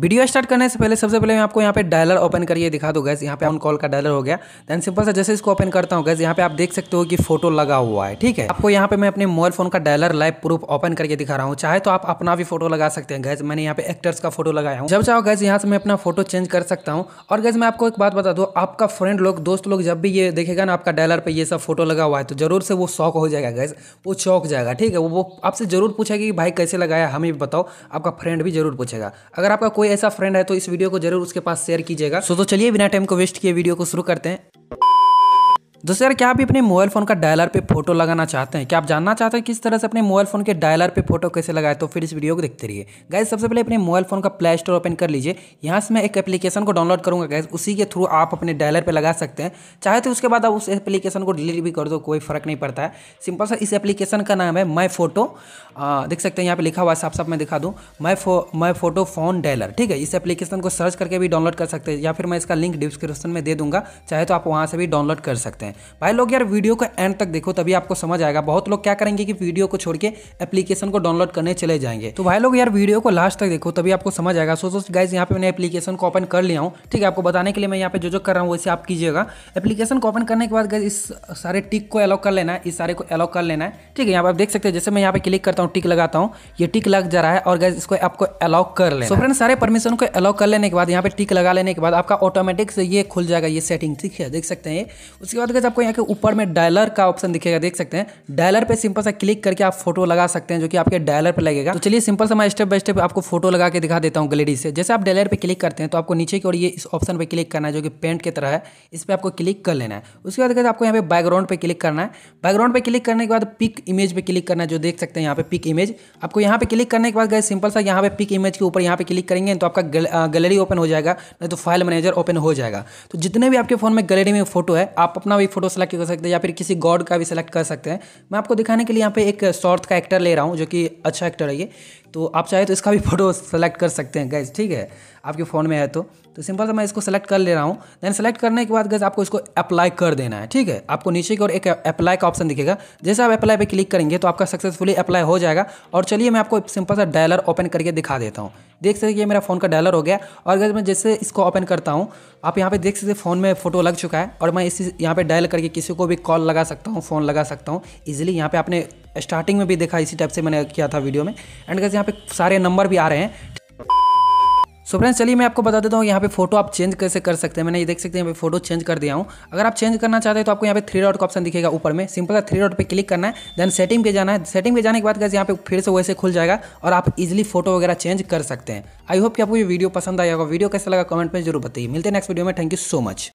video start करने से पहले सबसे पहले मैं आपको यहाँ पे डायलर ओपन करिए दिखा दो गैस यहाँ पे ऑन कॉल का डायलर हो गया दैन सिंपल सा जैसे इसको ओपन करता हूँ गैस यहाँ पे आप देख सकते हो कि फोटो लगा हुआ है ठीक है आपको यहाँ पे मैं अपने मोबाइल फोन का डायलर लाइव प्रूफ ओपन करके दिखा रहा हूँ चाहे तो आप अपना भी फोटो लगा सकते हैं गैस मैंने यहाँ पे एक्टर्स का फोटो लगाया हूँ जब चाहो गैस यहाँ से मैं अपना फोटो चेंज कर सकता हूँ और गैस मैं आपको एक बात बता दूँ आपका फ्रेंड लोग दोस्त लोग जब भी ये देखेगा ना आपका डायलर पर ये सब फोटो लगा हुआ है तो जरूर से वो शौक हो जाएगा गैस वो चौक जाएगा ठीक है वो आपसे जरूर पूछेगा कि भाई कैसे लगाया हमें भी बताओ आपका फ्रेंड भी जरूर पूछेगा अगर आपका कोई ऐसा फ्रेंड है तो इस वीडियो को जरूर उसके पास शेयर कीजिएगा सो तो चलिए बिना टाइम को वेस्ट किए वीडियो को शुरू करते हैं दोस्तों यार क्या आप भी अपने मोबाइल फ़ोन का डायलर पे फोटो लगाना चाहते हैं क्या आप जानना चाहते हैं किस तरह से अपने मोबाइल फ़ोन के डायलर पे फोटो कैसे लगाए तो फिर इस वीडियो को देखते रहिए गैस सबसे पहले अपने मोबाइल फ़ोन का प्ले स्टोर ओपन कर लीजिए यहाँ से मैं एक एप्लीकेशन को डाउनलोड करूँगा गैस उसी के थ्रू आप अपने डायलर पर लगा सकते हैं चाहे तो उसके बाद आप उस एप्लीकेशन को डिलीट भी कर दो कोई फ़र्क नहीं पड़ता है सिंपल सा इस एप्लीकेशन का नाम है माई फोटो देख सकते हैं यहाँ पर लिखा हुआ है साफ साफ मैं दिखा दूँ माई फो माई फोटो फोन डायलर ठीक है इस एप्लीकेशन को सर्च करके भी डाउनलोड कर सकते हैं या फिर मैं इसका लिंक डिस्क्रिप्शन में दे दूँगा चाहे तो आप वहाँ से भी डाउनलोड कर सकते हैं हैं भाई लोग यार वीडियो को एंड तक देखो तभी आपको समझ आएगा बहुत लोग क्या करेंगे कि वीडियो को छोड़ के एप्लीकेशन को डाउनलोड करने चले जाएंगे तो भाई लोग यार वीडियो को लास्ट तक देखो तभी आपको समझ आएगा सो दोस्त गाइज यहाँ पे मैंने एप्लीकेशन को ओपन कर लिया हूँ ठीक है आपको बताने के लिए मैं यहाँ पे जो जो कर रहा हूँ वैसे आप कीजिएगा एप्लीकेशन को ओपन करने के बाद गाइज इस सारे टिक को अलाउ कर लेना है इस सारे को अलाउ कर लेना है ठीक है यहाँ पर आप देख सकते हैं जैसे मैं यहाँ पे क्लिक करता हूँ टिक लगाता हूँ ये टिक लग जा रहा है और गाइज इसको आपको अलाउ कर लेना फ्रेंड सारे परमिशन को अलाउ कर लेने के बाद यहाँ पे टिक लगा लेने के बाद आपका ऑटोमेटिक से ये खुल जाएगा ये सेटिंग ठीक है देख सकते हैं उसके बाद तो आपको यहाँ के ऊपर में डायलर का ऑप्शन दिखेगा देख सकते हैं डायलर पे सिंपल सा क्लिक करके आप फोटो लगा सकते हैं जो कि आपके डायलर पे लगेगा तो चलिए सिंपल सा मैं स्टेप बाय स्टेप आपको फोटो लगा के दिखा देता हूँ गलेडी से जैसे आप डायलर पे क्लिक करते हैं तो आपको नीचे की ओर ये इस ऑप्शन पर क्लिक करना है जो कि पेंट की तरह है इस पर आपको क्लिक कर लेना है उसके बाद आपको यहाँ पे बैकग्राउंड पर क्लिक करना है बैकग्राउंड पर क्लिक करने के बाद पिक इमेज पर क्लिक करना है जो देख सकते हैं यहाँ पे पिक इमेज आपको यहाँ पे क्लिक करने के बाद गए सिंपल सा यहाँ पे पिक इमेज के ऊपर यहाँ पे क्लिक करेंगे तो आपका गैलरी ओपन हो जाएगा नहीं तो फाइल मैनेजर ओपन हो जाएगा तो जितने भी आपके फोन में गैलरी में फोटो है आप अपना भी फोटो सेलेक्ट कर सकते हैं या फिर किसी गॉड का भी सेलेक्ट कर सकते हैं मैं आपको दिखाने के लिए यहाँ पे एक सॉर्थ का एक्टर ले रहा हूँ जो कि अच्छा एक्टर है ये तो आप चाहे तो इसका भी फोटो सेलेक्ट कर सकते हैं गैस ठीक है आपके फ़ोन में है तो तो सिंपल सा मैं इसको सेलेक्ट कर ले रहा हूँ देन सेलेक्ट करने के बाद गैस आपको इसको अप्लाई कर देना है ठीक है आपको नीचे की ओर एक अप्लाई का ऑप्शन दिखेगा जैसे आप अप्लाई पे क्लिक करेंगे तो आपका सक्सेसफुली अप्लाई हो जाएगा और चलिए मैं आपको सिंपल सा डायलर ओपन करके दिखा देता हूँ देख सकते ये मेरा फ़ोन का डायलर हो गया और गैस मैं जैसे इसको ओपन करता हूँ आप यहाँ पर देख सकते फ़ोन में फ़ोटो लग चुका है और मैं इसी यहाँ पर डायल करके किसी को भी कॉल लगा सकता हूँ फ़ोन लगा सकता हूँ ईजिली यहाँ पर आपने स्टार्टिंग में भी देखा इसी टाइप से मैंने किया था वीडियो में एंड कैसे यहाँ पे सारे नंबर भी आ रहे हैं सो फ्रेंड्स चलिए मैं आपको बता देता हूँ यहाँ पे फोटो आप चेंज कैसे कर सकते हैं मैंने ये देख सकते हैं यहाँ पे फोटो चेंज कर दिया हूँ अगर आप चेंज करना चाहते हैं तो आपको यहाँ पे थ्री डॉट का ऑप्शन दिखेगा ऊपर में सिंपल सा थ्री डॉट पे क्लिक करना है देन सेटिंग पे जाना है सेटिंग पे जाने के बाद कैसे यहाँ पे फिर से वैसे खुल जाएगा और आप इजिली फोटो वगैरह चेंज कर सकते हैं आई होप कि आपको ये वीडियो पसंद आया होगा वीडियो कैसा लगा कमेंट में जरूर बताइए मिलते हैं नेक्स्ट वीडियो में थैंक यू सो मच